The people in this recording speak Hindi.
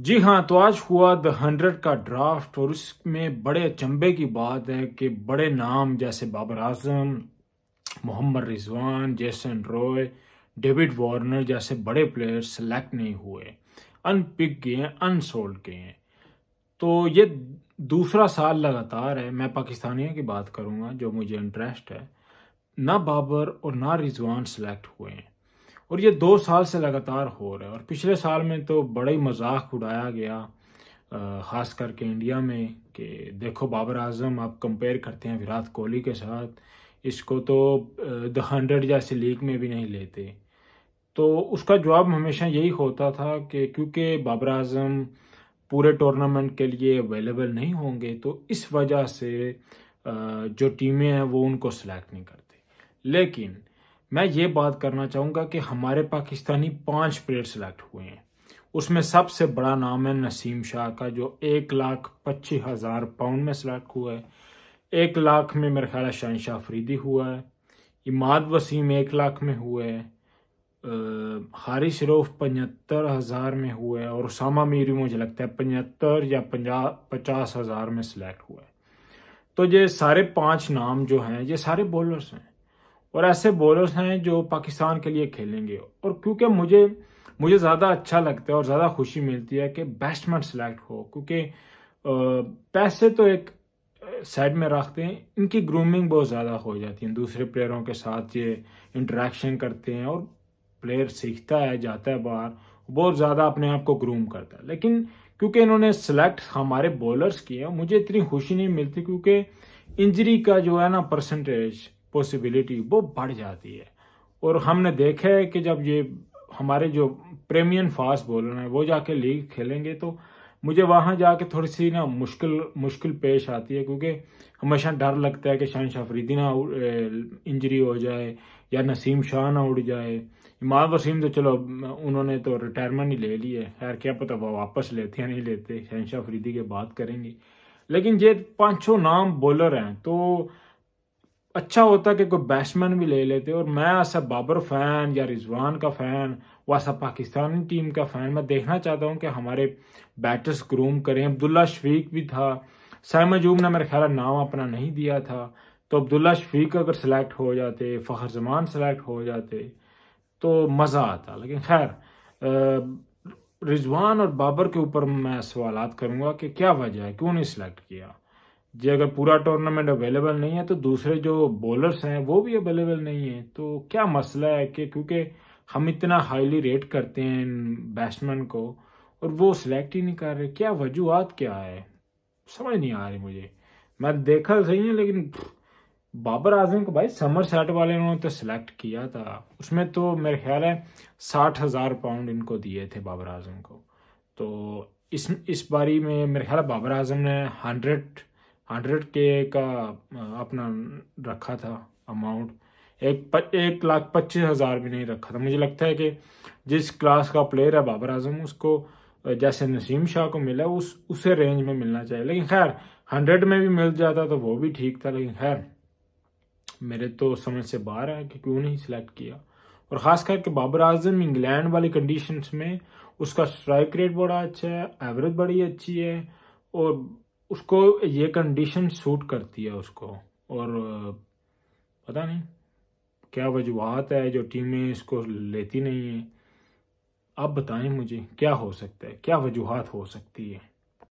जी हाँ तो आज हुआ द हंड्रेड का ड्राफ्ट और उसमें बड़े अचंबे की बात है कि बड़े नाम जैसे Babar Azam Mohammad Rizwan Jason Roy David Warner जैसे बड़े प्लेयर सेलेक्ट नहीं हुए अनपिक गए हैं अनसोल्ड गए हैं तो ये दूसरा साल लगातार है मैं पाकिस्तानियों की बात करूँगा जो मुझे इंटरेस्ट है ना बाबर और ना रिजवान सेलेक्ट हुए हैं और ये दो साल से लगातार हो रहा है और पिछले साल में तो बड़ा ही मजाक उड़ाया गया ख़ास करके इंडिया में कि देखो बाबर आजम आप कंपेयर करते हैं विराट कोहली के साथ इसको तो द हंड्रेड जैसे लीग में भी नहीं लेते तो उसका जवाब हमेशा यही होता था कि क्योंकि बाबर आजम पूरे टूर्नामेंट के लिए अवेलेबल नहीं होंगे तो इस वजह से जो टीमें हैं वो उनको सिलेक्ट नहीं करते लेकिन मैं ये बात करना चाहूँगा कि हमारे पाकिस्तानी पांच प्लेयर सिलेक्ट हुए हैं उसमें सबसे बड़ा नाम है नसीम शाह का जो एक लाख पच्चीस हज़ार पाउंड में सिलेक्ट हुआ है एक लाख में मेरा ख्याल है शाहिन शाह फरीदी हुआ है इमाद वसीम एक लाख में हुआ है हारिस रोफ पचहत्तर हज़ार में हुआ है और उसामा मीरी मुझे लगता है पचहत्तर या पंजा पचास हज़ार में सिलेक्ट हुआ है तो ये सारे पांच नाम जो हैं ये सारे बॉलर्स हैं और ऐसे बॉलर्स हैं जो पाकिस्तान के लिए खेलेंगे और क्योंकि मुझे मुझे ज़्यादा अच्छा लगता है और ज़्यादा खुशी मिलती है कि बैट्समैन सेलेक्ट हो क्योंकि पैसे तो एक साइड में रखते हैं इनकी ग्रूमिंग बहुत ज़्यादा हो जाती है दूसरे प्लेयरों के साथ ये इंटरेक्शन करते हैं और प्लेयर सीखता है जाता है बाहर बहुत ज़्यादा अपने आप को ग्रूम करता है लेकिन क्योंकि इन्होंने सेलेक्ट हमारे बॉलर्स किए मुझे इतनी खुशी नहीं मिलती क्योंकि इंजरी का जो है ना परसेंटेज पॉसिबिलिटी वो बढ़ जाती है और हमने देखा है कि जब ये हमारे जो प्रीमियम फास्ट बॉलर हैं वो जाके लीग खेलेंगे तो मुझे वहाँ जाके थोड़ी सी ना मुश्किल मुश्किल पेश आती है क्योंकि हमेशा डर लगता है कि शान फरीदी ना इंजरी हो जाए या नसीम शाह ना उड़ जाए इमाम वसीम तो चलो उन्होंने तो रिटायरमेंट ही ले ली है खैर क्या पता वो वापस लेते या नहीं लेते शहनशाह फरीदी के बात करेंगे लेकिन ये पाँच नाम बॉलर हैं तो अच्छा होता कि कोई बैट्समैन भी ले लेते और मैं ऐसा बाबर फ़ैन या रिजवान का फ़ैन वैसा पाकिस्तानी टीम का फ़ैन मैं देखना चाहता हूँ कि हमारे बैटर्स ग्रूम करें अब्दुल्ला शफीक भी था सैम अजूब ने मेरे ख्याल नाम अपना नहीं दिया था तो अब्दुल्ला शफीक अगर सिलेक्ट हो जाते फ़खर जमान सेलेक्ट हो जाते तो मज़ा आता लेकिन खैर रिजवान और बाबर के ऊपर मैं सवाल करूँगा कि क्या वजह है क्यों नहीं सिलेक्ट किया जी अगर पूरा टूर्नामेंट अवेलेबल नहीं है तो दूसरे जो बॉलर्स हैं वो भी अवेलेबल नहीं है तो क्या मसला है कि क्योंकि हम इतना हाईली रेट करते हैं इन बैट्समैन को और वो सिलेक्ट ही नहीं कर रहे क्या वजूहत क्या है समझ नहीं आ रही मुझे मैं देखा सही है लेकिन बाबर आजम को भाई समर सेट वाले उन्होंने तो सिलेक्ट किया था उसमें तो मेरे ख्याल है साठ हज़ार पाउंड इनको दिए थे बाबर आजम को तो इस इस बारी में मेरे ख्याल बाबर आजम ने हंड्रेड हंड्रेड के का अपना रखा था अमाउंट एक प, एक लाख पच्चीस हज़ार भी नहीं रखा था मुझे लगता है कि जिस क्लास का प्लेयर है बाबर आजम उसको जैसे नसीम शाह को मिला उस उसे रेंज में मिलना चाहिए लेकिन खैर हंड्रेड में भी मिल जाता तो वो भी ठीक था लेकिन खैर मेरे तो समझ से बाहर है कि क्यों नहीं सिलेक्ट किया और ख़ास करके बाबर आजम इंग्लैंड वाली कंडीशन में उसका स्ट्राइक रेट बड़ा अच्छा है एवरेज बड़ी अच्छी है और उसको ये कंडीशन सूट करती है उसको और पता नहीं क्या वजूहत है जो टीमें इसको लेती नहीं है आप बताएं मुझे क्या हो सकता है क्या वजूहत हो सकती है